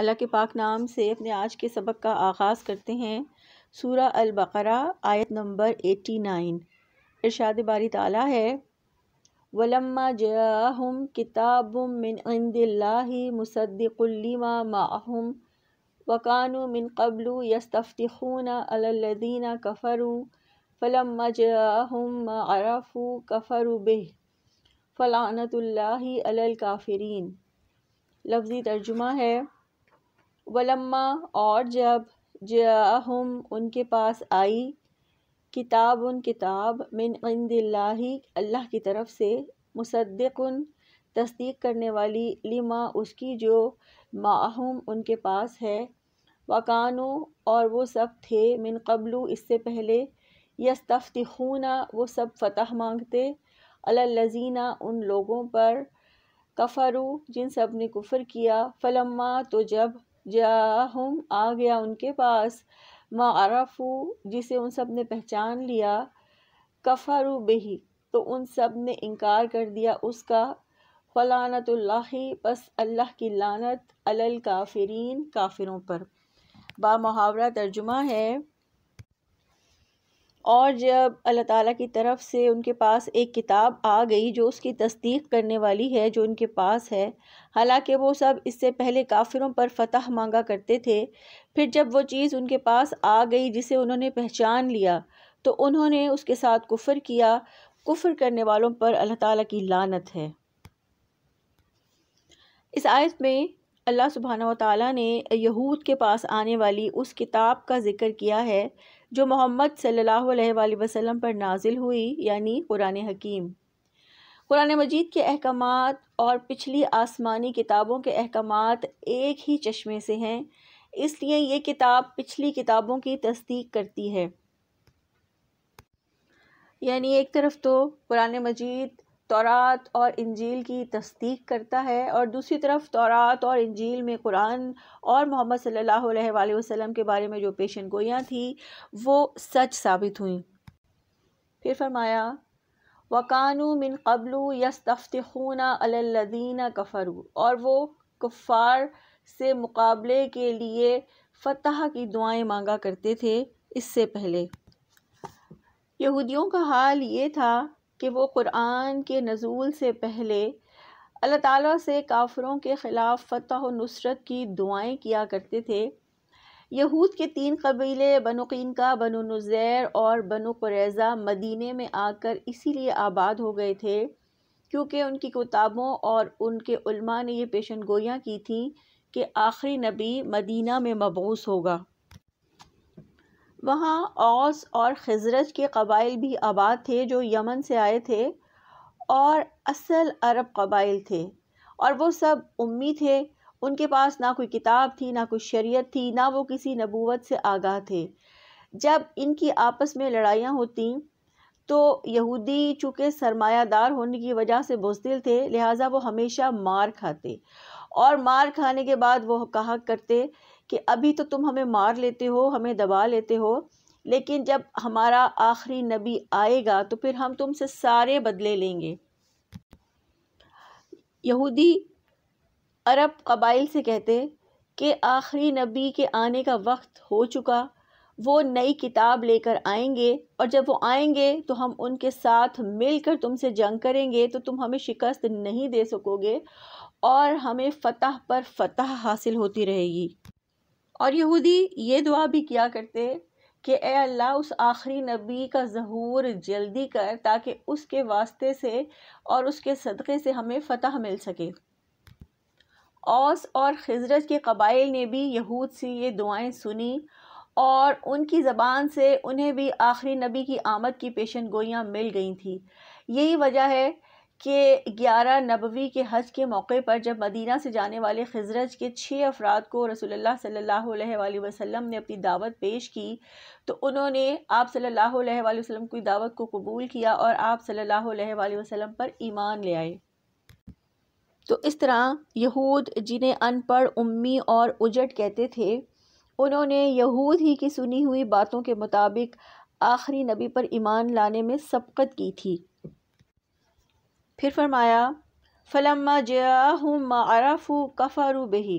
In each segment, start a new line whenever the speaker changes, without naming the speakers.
अल्लाह के पाक नाम से अपने आज के सबक का आगाज़ करते हैं सूरा बकरा आयत नंबर एटी नाइन इरशाद बारी ताला है वलम्मा जयाहम किताब मिन इंदिल्लाहि मुसद्दिकुल्लिमा माहम वकानु मिन कबलू यस्तफ़ून अलदीना कफ़रू फलम्मा जयाहम अरफू कफ़रु बेह फ़लानतुल्लाहि अलल काफ़रीन लफ्ज़ी तर्जुमा है वलम्मा और जब जम उनके पास आई किताब उन किताब मिन इंदिल्लाही अल्लाह की तरफ से मुसद्दकुन तस्दीक करने वाली लिमा उसकी जो माहूम उनके पास है वकानो और वो सब थे मिन कबलू इससे पहले खूना वो सब फ़तह मांगते अलजीना उन लोगों पर कफ़रू जिन सब ने कुफ़र किया फ़लम्मा तो जब जाहुम आ गया उनके पास मारफू जिसे उन सब ने पहचान लिया कफ़रु बही तो उन सब ने इनकार कर दिया उसका फलानतुल्लाही बस अल्लाह की लानत अलल काफरीन काफिरों पर बा मुहावरा तर्जुमा है और जब अल्लाह ताला की तरफ से उनके पास एक किताब आ गई जो उसकी तस्दीक करने वाली है जो उनके पास है हालांकि वो सब इससे पहले काफिरों पर फतह मांगा करते थे फिर जब वो चीज़ उनके पास आ गई जिसे उन्होंने पहचान लिया तो उन्होंने उसके साथ कुफर किया कुफर करने वालों पर अल्लाह ताला की लानत है इस आयत में अल्लाह सुबहाना ताली ने यहूद के पास आने वाली उस किताब का ज़िक्र किया है जो मोहम्मद सल्ला वसलम पर नाजिल हुई यानी कुरान हकीम कुरान मजीद के अहकाम और पिछली आसमानी किताबों के अहकाम एक ही चश्मे से हैं इसलिए ये किताब पिछली किताबों की तस्दीक करती है यानी एक तरफ तो कुरान मजीद तौरात और इंजील की तस्दीक करता है और दूसरी तरफ तौरात और इंजील में कुरान और मोहम्मद सल्लल्लाहु अलैहि वसल्लम के बारे में जो पेशन गोयाँ थी वो सच साबित हुई फिर फरमाया वकानू मिन कबलू यस्तफ़ूना अल्लदीना कफ़रु और वो कुफ़ार से मुकाबले के लिए फ़तह की दुआएं मांगा करते थे इससे पहले यहूदियों का हाल ये था कि वो कुरान के नज़ूल से पहले अल्लाह ताला से काफ़रों के ख़िलाफ़ फ़तह नुसरत की दुआएं किया करते थे यहूद के तीन कबीले बनु का बनु नज़ैर और बनु कुरैज़ा मदीने में आकर इसीलिए आबाद हो गए थे क्योंकि उनकी किताबों और उनके उल्मा ने ये पेशन गोयाँ की थी कि आखिरी नबी मदीना में मबूस होगा वहाँ ओस और खजरज के कबाइल भी आबाद थे जो यमन से आए थे और असल अरब कबाइल थे और वो सब उम्मी थे उनके पास ना कोई किताब थी ना कोई शरीयत थी ना वो किसी नबूवत से आगाह थे जब इनकी आपस में लड़ाइयाँ होती तो यहूदी चूँकि सरमायादार होने की वजह से बुजदिल थे लिहाजा वो हमेशा मार खाते और मार खाने के बाद वो कहा करते कि अभी तो तुम हमें मार लेते हो हमें दबा लेते हो लेकिन जब हमारा आखिरी नबी आएगा तो फिर हम तुमसे सारे बदले लेंगे यहूदी अरब कबाइल से कहते कि आखिरी नबी के आने का वक्त हो चुका वो नई किताब लेकर आएंगे और जब वो आएंगे तो हम उनके साथ मिलकर तुमसे जंग करेंगे तो तुम हमें शिकस्त नहीं दे सकोगे और हमें फ़तह पर फ़तह हासिल होती रहेगी और यहूदी ये दुआ भी किया करते कि ए अल्लाह उस आखिरी नबी का जहूर जल्दी कर ताकि उसके वास्ते से और उसके सदक़े से हमें फ़तह मिल सके औस और खजरत के कबाइल ने भी यहूद से ये दुआएं सुनी और उनकी ज़बान से उन्हें भी आखिरी नबी की आमद की पेशन गोइयाँ मिल गई थी यही वजह है के ग्यारह नबवी के हज के मौके पर जब मदीना से जाने वाले खजरज के छः अफराद को रसोल्ला सल्ला वसम ने अपनी दावत पेश की तो उन्होंने आप सल्ला वसम की दावत को कबूल किया और आप सल्ला वसम पर ईमान ले आए तो इस तरह यहूद जिन्हें अनपढ़ उम्मी और उजट कहते थे उन्होंने यहूद ही की सुनी हुई बातों के मुताबिक आखिरी नबी पर ईमान लाने में सबकत की थी फिर फरमाया फ़लम्मा जयाहुम अरफू कफ़ारू बही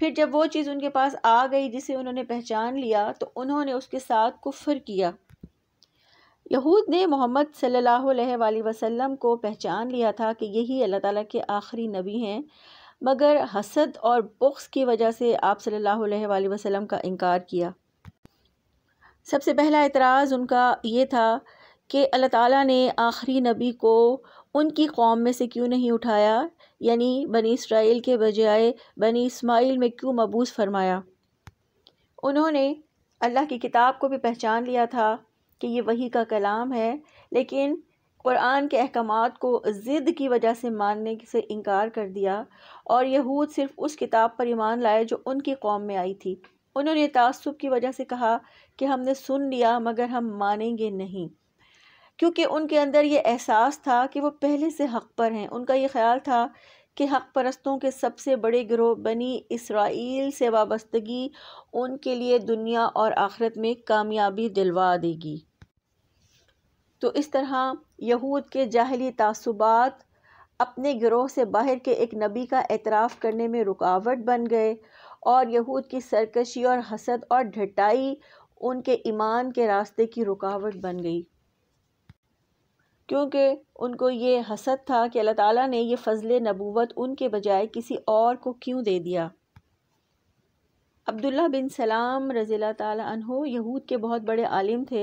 फिर जब वो चीज़ उनके पास आ गई जिसे उन्होंने पहचान लिया तो उन्होंने उसके साथ कुफर किया यहूद ने मोहम्मद सल्ला वसम को पहचान लिया था कि यही अल्लाह ताला के आखिरी नबी हैं मगर हसद और बुख्स की वजह से आप सल्ला वसम का इनकार किया सबसे पहला एतराज़ उनका ये था कि अल्लाह ताला ने आखिरी नबी को उनकी कौम में से क्यों नहीं उठाया यानी बनी इसराइल के बजाय बनी इस्माइल में क्यों मबूस फरमाया उन्होंने अल्लाह की किताब को भी पहचान लिया था कि ये वही का कलाम है लेकिन कुरान के अहकाम को ज़िद की वजह से मानने से इनकार कर दिया और यहूद सिर्फ उस किताब पर ईमान लाए जो उनकी कौम में आई थी उन्होंने तसब की वजह से कहा कि हमने सुन लिया मगर हम मानेंगे नहीं क्योंकि उनके अंदर ये एहसास था कि वो पहले से हक पर हैं उनका ये ख्याल था कि हक परस्तों के सबसे बड़े ग्रोह बनी इसराइल से वाबस्तगी उनके लिए दुनिया और आख़रत में कामयाबी दिलवा देगी तो इस तरह यहूद के जाहली तसुबात अपने गिरोह से बाहर के एक नबी का एतराफ़ करने में रुकावट बन गए और यहूद की सरकशी और हसद और ढटाई उनके ईमान के रास्ते की रुकावट बन गई क्योंकि उनको ये हसद था कि अल्लाह ताला ने यह फ़जल नबूवत उनके बजाय किसी और को क्यों दे दिया अब्दुल्ला बिन सलाम रज़ी तहो यहूद के बहुत बड़े आलिम थे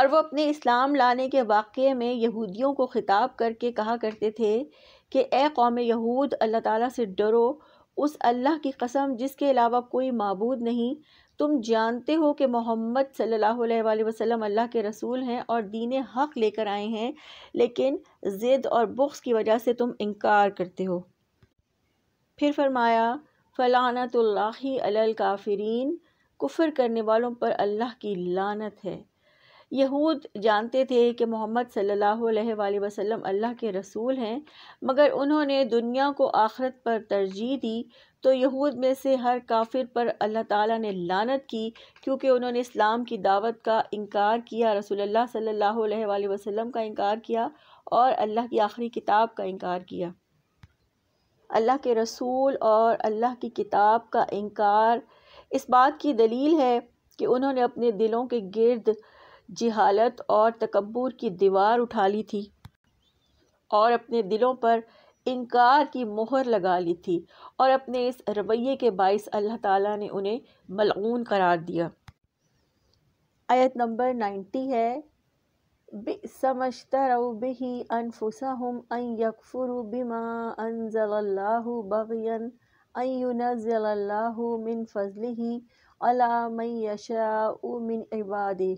और वो अपने इस्लाम लाने के वाक़े में यहूदियों को ख़िताब करके कहा करते थे कि ए कौम यहूद अल्लाह ताला से डरो उस अल्लाह की कसम जिसके अलावा कोई मबूद नहीं तुम जानते हो कि मोहम्मद सल्लल्लाहु अलैहि वसल्लम अल्लाह के रसूल हैं और दीन हक़ लेकर आए हैं लेकिन ज़िद और बुख्स की वजह से तुम इनकार करते हो फिर फरमाया फ़लानतल्ला काफ़रीन कुफ़र करने वालों पर अल्लाह की लानत है यहूद जानते थे कि मोहम्मद सल्लल्लाहु अलैहि वसल्लम अल्लाह के रसूल हैं मगर उन्होंने दुनिया को आखरत पर तरजीह दी तो यहूद में से हर काफिर पर अल्लाह ताला ने लानत की क्योंकि उन्होंने इस्लाम की दावत का इनकार किया रसूल सल्लल्लाहु अलैहि वसल्लम का इनकार किया और अल्लाह की आखिरी किताब का इनकार किया अल्लाह के रसूल और अल्लाह की किताब का इनकार इस बात की दलील है कि उन्होंने अपने दिलों के गिर्द जिहालत और तकबूर की दीवार उठा ली थी और अपने दिलों पर इनकार की मोहर लगा ली थी और अपने इस रवैये के बायस अल्लाह ताला ने उन्हें मलून करार दिया आयत नंबर नाइन्टी है समझता रहो बेही अनफुसा हम अकफुरु बिमा अनजल्लाहु बगयन अनजल्लाहु मिन फजली अला मैं यशा मिन इबादी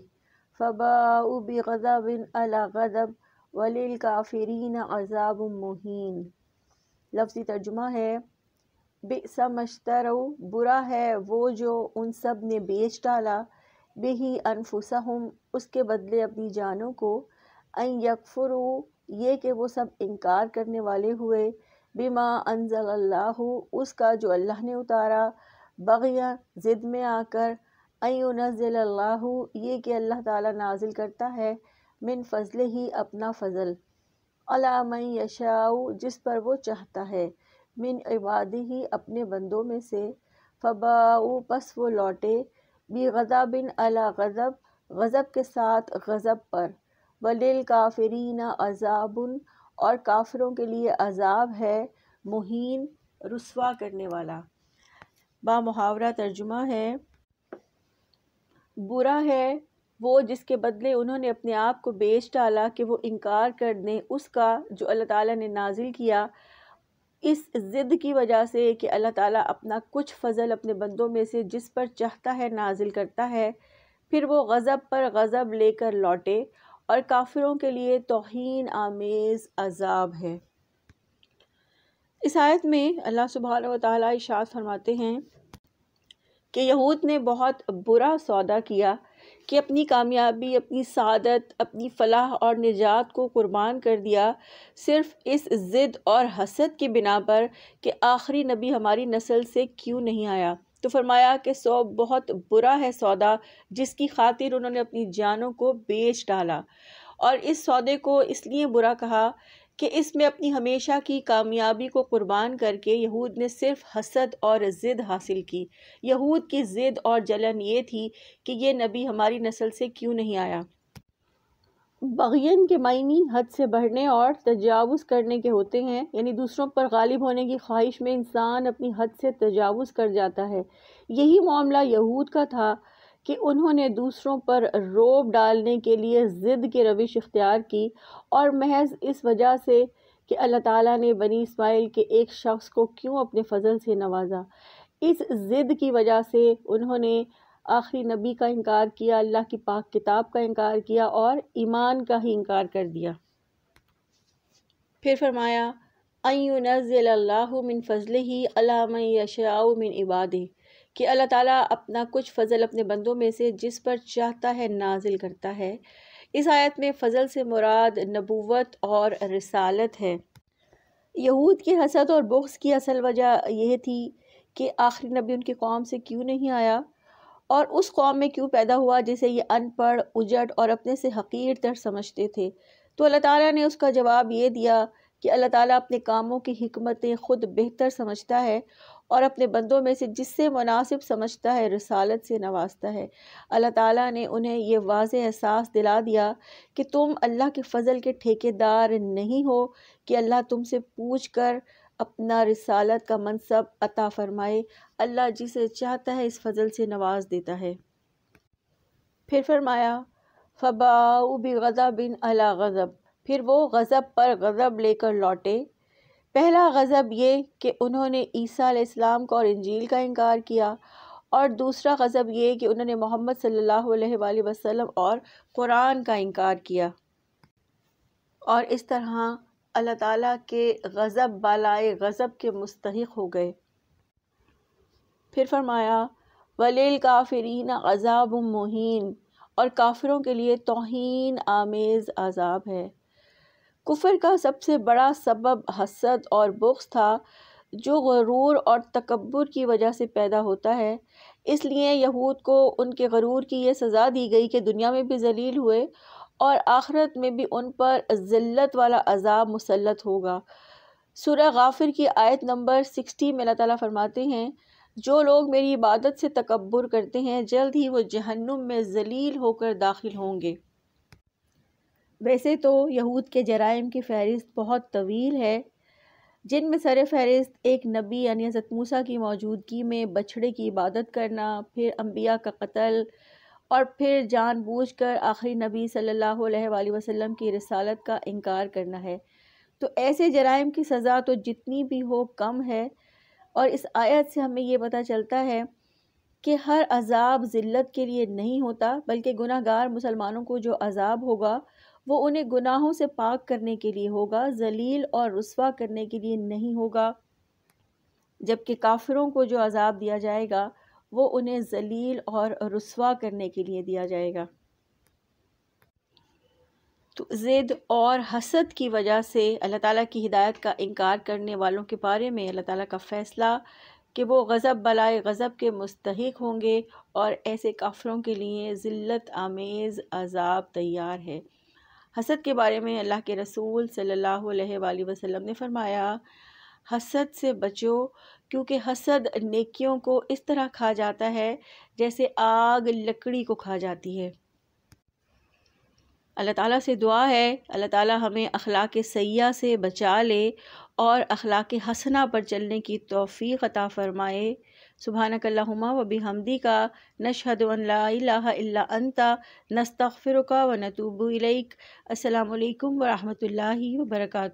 फ़बाउ बज़ब अला गज़ब वलिल काफरीन अजाब मुहीन लफ्ज़ी तर्जुमा है बेसमशतर बुरा है वो जो उन सब ने बेच डाला बेही अनफुसहम उसके बदले अपनी जानों को अन यकफरु ये कि वो सब इनकार करने वाले हुए बिमा अनजल्ला उसका जो अल्लाह ने उतारा बगिया ज़िद में आकर अनज़ल्लाह ये कि अल्लाह ताला नाजिल करता है मिन फजल ही अपना फ़ज़ल अलाम यशाऊ जिस पर वो चाहता है मिन इबाद ही अपने बंदों में से फ़बाऊ पस वो लौटे बेगज़ा बिन अला गज़ब गज़ब के साथ गज़ब पर वलिल काफरीन अजाबन और काफरों के लिए अजाब है मुहीन रसवा करने वाला बा मुहावरा तर्जुमा है बुरा है वो जिसके बदले उन्होंने अपने आप को बेच डाला कि वो इनकार कर दें उसका जो अल्लाह ताला ने नाजिल किया इस ज़िद की वजह से कि अल्लाह ताला अपना कुछ फ़जल अपने बंदों में से जिस पर चाहता है नाजिल करता है फिर वो गज़ब पर गज़ब लेकर लौटे और काफिरों के लिए तोहन आमेज़ अजाब है इस आयत में अल्लाह सुबह व फरमाते हैं कि यहूद ने बहुत बुरा सौदा किया कि अपनी कामयाबी अपनी सादत अपनी फलाह और निजात को कुर्बान कर दिया सिर्फ इस ज़िद और हसद की बिना पर कि आखिरी नबी हमारी नस्ल से क्यों नहीं आया तो फरमाया कि सौ बहुत बुरा है सौदा जिसकी खातिर उन्होंने अपनी जानों को बेच डाला और इस सौदे को इसलिए बुरा कहा कि इसमें अपनी हमेशा की कामयाबी को कुर्बान करके यहूद ने सिर्फ हसद और ज़िद हासिल की यहूद की ज़िद और जलन ये थी कि ये नबी हमारी नस्ल से क्यों नहीं आया बगियन के मायने हद से बढ़ने और तजावज़ करने के होते हैं यानी दूसरों पर गालिब होने की ख्वाहिश में इंसान अपनी हद से तजावज़ कर जाता है यही मामला यहूद का था कि उन्होंने दूसरों पर रोब डालने के लिए ज़िद की रविश इख्तियार की और महज इस वजह से कि अल्लाह ताला ने बनी इसमाइल के एक शख्स को क्यों अपने फ़जल से नवाजा इस ज़िद की वजह से उन्होंने आखिरी नबी का इनकार किया अल्लाह की पाक किताब का इनकार किया और ईमान का ही इनकार कर दिया फिर फरमाया अयुनज़ल्लामिन फ़जल ही अलाम यशाओ मिन इबादी कि अल्लाह ताला अपना कुछ फ़ज़ल अपने बंदों में से जिस पर चाहता है नाजिल करता है इस आयत में फ़ज़ल से मुराद नबूवत और रसालत है यहूद की हसद और बुख्स की असल वजह यह थी कि आखिरी नबी उनकी कौम से क्यों नहीं आया और उस कौम में क्यों पैदा हुआ जिसे ये अनपढ़ उजट और अपने से हकीर तर समझते थे तो अल्लाह ताला ने उसका जवाब ये दिया कि अल्लाह ताला अपने कामों की हमतें ख़ुद बेहतर समझता है और अपने बंदों में से जिससे मुनासिब समझता है रसालत से नवाजता है अल्लाह ताला ने उन्हें यह वाज एहसास दिला दिया कि तुम अल्लाह के फ़ज़ल के ठेकेदार नहीं हो कि अल्लाह तुमसे पूछ कर अपना रसालत का मनसब अता फ़रमाए अल्लाह जिसे चाहता है इस फजल से नवाज देता है फिर फरमाया फ़बाऊ बिन अला गज़ब फिर वो गज़ब पर गज़ब लेकर लौटे पहला गज़ब ये कि उन्होंने ईसा इस्लाम का और इंजील का इनकार किया और दूसरा गज़ब ये कि उन्होंने मोहम्मद सल्ला वसलम और कुरान का इनकार किया और इस तरह अल्लाह ताला के गज़ब बालाए गज़ब के मुस्तक हो गए फिर फरमाया वलील काफरीन अजाब मुहीन और काफिरों के लिए तोहन आमेज़ अजाब है कुफर का सबसे बड़ा सबब हसद और बुख्स था जो गरूर और तकबर की वजह से पैदा होता है इसलिए यहूद को उनके गरूर की यह सज़ा दी गई कि दुनिया में भी जलील हुए और आखरत में भी उन पर ज़िल्लत वाला अजाब मुसलत होगा सुरह गाफिर की आयत नंबर सिक्सटी में अल्लाह ताला फरमाते हैं जो लोग मेरी इबादत से तकबर करते हैं जल्द ही वो जहन्नुम में जलील होकर दाखिल होंगे वैसे तो यहूद के जराइम की फ़हरिस्त बहुत तवील है जिनमें सर फहरिस्त एक नबी यानी हजरत मूसा की मौजूदगी में बछड़े की इबादत करना फिर अम्बिया का कत्ल और फिर जानबूझकर आखिरी नबी सल्लल्लाहु अलैहि वसल्लम की रसालत का इनकार करना है तो ऐसे जराइम की सज़ा तो जितनी भी हो कम है और इस आयत से हमें ये पता चलता है कि हर अजाब ज़िल्त के लिए नहीं होता बल्कि गुनाहगार मुसलमानों को जो अजाब होगा वो उन्हें गुनाहों से पाक करने के लिए होगा जलील और रसवा करने के लिए नहीं होगा जबकि काफिरों को जो अज़ाब दिया जाएगा वो उन्हें जलील और रसवा करने के लिए दिया जाएगा तो ज़िद और हसद की वजह से अल्लाह ताला की हिदायत का इनकार करने वालों के बारे में अल्लाह ताला का फ़ैसला कि वो गज़ब बलाए गज़ब के मुस्तक होंगे और ऐसे काफ़रों के लिए ज़िलत आमेज़ अजाब तैयार है हसद के बारे में अल्लाह के रसूल सल्लल्लाहु अलैहि वसल्लम ने फरमाया हसद से बचो क्योंकि हसद नेकियों को इस तरह खा जाता है जैसे आग लकड़ी को खा जाती है अल्लाह ताला से दुआ है अल्लाह ताला हमें अखलाक सयाह से बचा ले और अखलाक हसना पर चलने की तोफ़ी अता फ़रमाए सुबहानकल्लाहुमा व बिहमदी का नशहद अल्ला अंता नस्तफ़िर व नतूब इलैक असलकम वरहमल वर्का